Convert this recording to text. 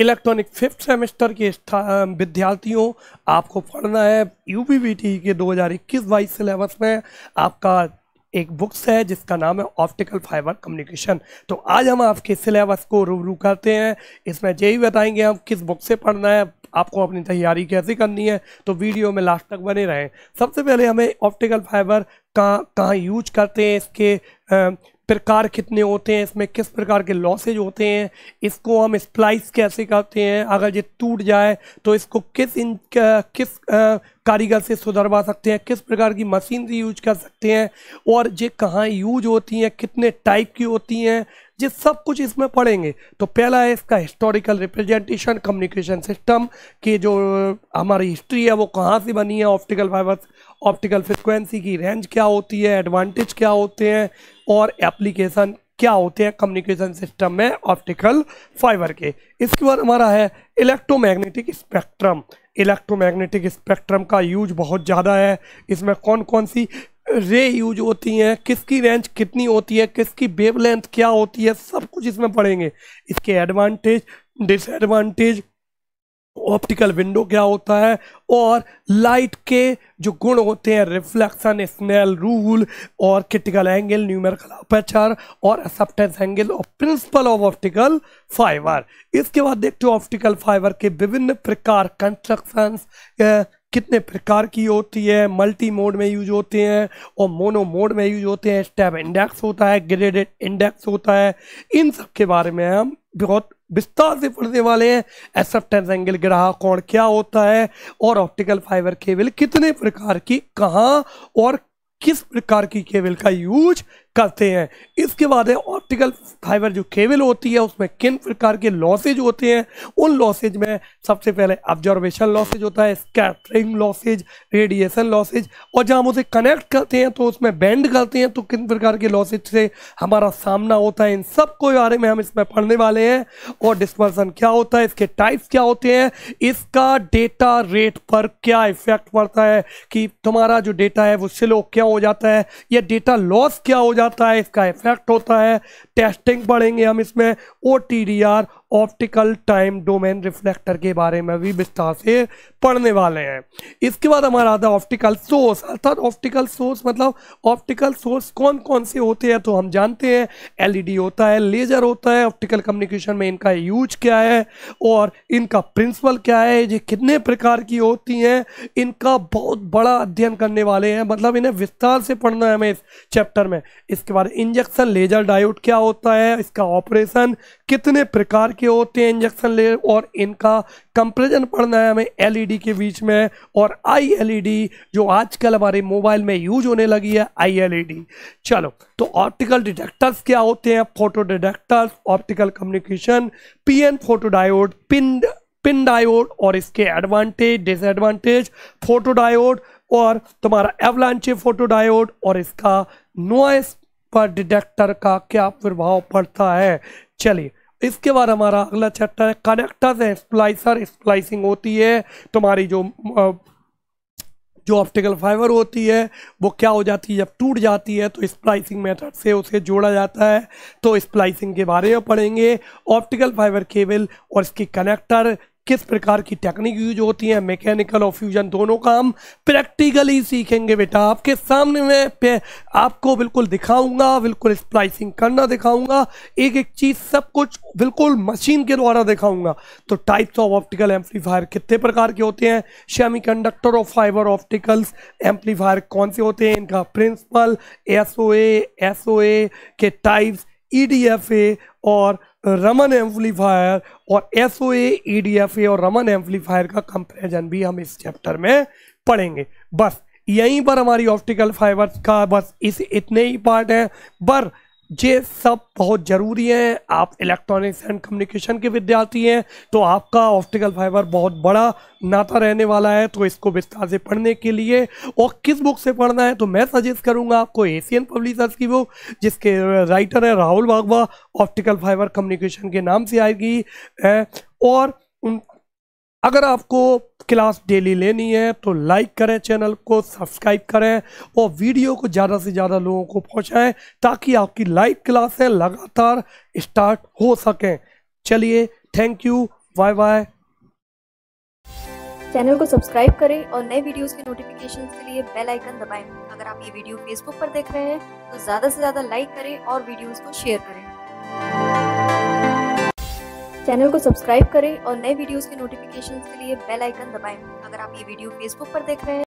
Electronic fifth semester के विद्यार्थियों आपको पढ़ना है यू के 2021 बाईस सिलेबस में आपका एक बुक्स है जिसका नाम है ऑप्टिकल फाइबर कम्युनिकेशन तो आज हम आपके सिलेबस को रूबरू करते हैं इसमें यही बताएंगे हम किस बुक से पढ़ना है आपको अपनी तैयारी कैसे करनी है तो वीडियो में लास्ट तक बने रहें सबसे पहले हमें ऑप्टिकल फाइबर कहाँ कहाँ यूज करते हैं इसके प्रकार कितने होते हैं इसमें किस प्रकार के लॉसेज होते हैं इसको हम स्प्लाइस कैसे करते हैं अगर ये टूट जाए तो इसको किस इन किस कारीगर से सुधरवा सकते हैं किस प्रकार की मशीनरी यूज कर सकते हैं और ये कहाँ यूज होती हैं कितने टाइप की होती हैं ये सब कुछ इसमें पढ़ेंगे तो पहला है इसका हिस्टोरिकल रिप्रेजेंटेशन कम्युनिकेशन सिस्टम की जो हमारी हिस्ट्री है वो कहाँ से बनी है ऑप्टिकल फाइबर ऑप्टिकल फ्रिक्वेंसी की रेंज क्या होती है एडवांटेज क्या होते हैं और एप्लीकेशन क्या होते हैं कम्युनिकेशन सिस्टम में ऑप्टिकल फाइबर के इसके बाद हमारा है इलेक्ट्रोमैग्नेटिक स्पेक्ट्रम इलेक्ट्रोमैग्नेटिक स्पेक्ट्रम का यूज बहुत ज़्यादा है इसमें कौन कौन सी रे यूज होती हैं किसकी रेंज कितनी होती है किसकी वेवलेंथ क्या होती है सब कुछ इसमें पढ़ेंगे इसके एडवांटेज डिसएडवांटेज ऑप्टिकल विंडो क्या होता है और लाइट के जो गुण होते हैं रिफ्लेक्शन स्नेल रूल और क्रिटिकल एंगल न्यूमेरिकल अपेचर और एक्सेप्टेंस एंगल और प्रिंसिपल ऑफ ऑप्टिकल फाइबर इसके बाद देखते हो ऑप्टिकल फाइबर के विभिन्न प्रकार कंस्ट्रक्शंस कितने प्रकार की होती है मल्टी मोड में यूज होते हैं और मोनो मोड में यूज होते हैं स्टेप इंडेक्स होता है ग्रेडेड इंडेक्स होता है इन सब के बारे में हम बहुत विस्तार से पढ़ने वाले हैं एसेप्टेंस एंगल ग्राह कौन क्या होता है और ऑप्टिकल फाइबर केबल कितने प्रकार की कहाँ और किस प्रकार की केबल का यूज करते हैं इसके बाद है ऑप्टिकल फाइबर जो केबल होती है उसमें किन प्रकार के लॉसेज होते हैं उन लॉसेज में सबसे पहले ऑब्जर्वेशन लॉसेज होता है स्कैटरिंग लॉसेज रेडिएशन लॉसेज और जब हम उसे कनेक्ट करते हैं तो उसमें बैंड करते हैं तो किन प्रकार के लॉसेज से हमारा सामना होता है इन सब के बारे में हम इसमें पढ़ने वाले हैं और डिस्पर्सन क्या होता है इसके टाइप्स क्या होते हैं इसका डेटा रेट पर क्या इफेक्ट पड़ता है कि तुम्हारा जो डेटा है वो स्लो क्या हो जाता है या डेटा लॉस क्या हो जाता जाता है इसका इफेक्ट होता है टेस्टिंग पढ़ेंगे हम इसमें O T D R optical time domain reflector के बारे में भी विस्तार से पढ़ने वाले हैं इसके बाद हमारा आता है ऑप्टिकल सोर्स अर्थात ऑप्टिकल सोर्स मतलब ऑप्टिकल सोर्स कौन कौन से होते हैं तो हम जानते हैं एलईडी e होता है लेजर होता है ऑप्टिकल कम्युनिकेशन में इनका यूज क्या है और इनका प्रिंसिपल क्या है ये कितने प्रकार की होती हैं इनका बहुत बड़ा अध्ययन करने वाले हैं मतलब इन्हें विस्तार से पढ़ना है हमें इस चैप्टर में इसके बाद इंजेक्शन लेजर डायोड क्या होता है इसका ऑपरेशन कितने प्रकार के के होते हैं इंजेक्शन ले और इनका कंपेरिजन पढ़ना है हमें एलईडी e के बीच में और आई एलईडी e जो आजकल हमारे मोबाइल में यूज होने लगी है आई एलईडी e चलो तो ऑप्टिकल डिटेक्टर्स क्या होते हैं photo detectors optical communication PN photodiode PIN PIN diode और इसके एडवांटेज डिसएडवांटेज फोटो डायोड और तुम्हारा एवलांचे फोटो डायोड और इसका नोइस पर डिटेक्टर का क्या प्रभाव पड़ता है चलिए इसके बाद हमारा अगला चैप्टर है कनेक्टर्स एंड स्प्लाइसर स्प्लाइसिंग होती है तुम्हारी जो जो ऑप्टिकल फाइबर होती है वो क्या हो जाती है जब टूट जाती है तो स्प्लाइसिंग मेथड से उसे जोड़ा जाता है तो स्प्लाइसिंग के बारे में पढ़ेंगे ऑप्टिकल फाइबर केबल और इसके कनेक्टर किस प्रकार की टेक्निक यूज होती है मैकेनिकल और फ्यूजन दोनों का हम प्रैक्टिकली सीखेंगे बेटा आपके सामने मैं पे आपको बिल्कुल दिखाऊंगा बिल्कुल स्प्लाइसिंग करना दिखाऊंगा एक एक चीज़ सब कुछ बिल्कुल मशीन के द्वारा दिखाऊंगा तो टाइप्स ऑफ ऑप्टिकल एम्पलीफायर कितने प्रकार के होते हैं शेमी कंडक्टर और फाइबर ऑप्टिकल्स एम्पलीफायर कौन से होते हैं इनका प्रिंसिपल एस ओ के टाइप्स ई e और रमन एम्पलीफायर और एस ओ e और रमन एम्पलीफायर का कंपेरिजन भी हम इस चैप्टर में पढ़ेंगे बस यहीं पर हमारी ऑप्टिकल फाइबर का बस इस इतने ही पार्ट हैं पर ये सब बहुत ज़रूरी है आप इलेक्ट्रॉनिक्स एंड कम्युनिकेशन के विद्यार्थी हैं तो आपका ऑप्टिकल फाइबर बहुत बड़ा नाता रहने वाला है तो इसको विस्तार से पढ़ने के लिए और किस बुक से पढ़ना है तो मैं सजेस्ट करूंगा आपको एशियन पब्लिशर्स की बुक जिसके राइटर है Rahul Bagwa optical fibre communication के नाम से आएगी और उन अगर आपको क्लास डेली लेनी है तो लाइक करें चैनल को सब्सक्राइब करें और वीडियो को ज़्यादा से ज़्यादा लोगों को पहुंचाएं ताकि आपकी लाइव क्लासें लगातार स्टार्ट हो सकें चलिए thank you bye bye channel को सब्सक्राइब करें और नए वीडियोस के नोटिफिकेशन के लिए बेल आइकन दबाएं। अगर आप ये वीडियो फेसबुक पर देख रहे हैं तो ज़्यादा से ज़्यादा लाइक करें और वीडियोस को शेयर करें चैनल को सब्सक्राइब करें और नए वीडियोस के नोटिफिकेशन के लिए बेल आइकन दबाएं अगर आप ये वीडियो फेसबुक पर देख रहे हैं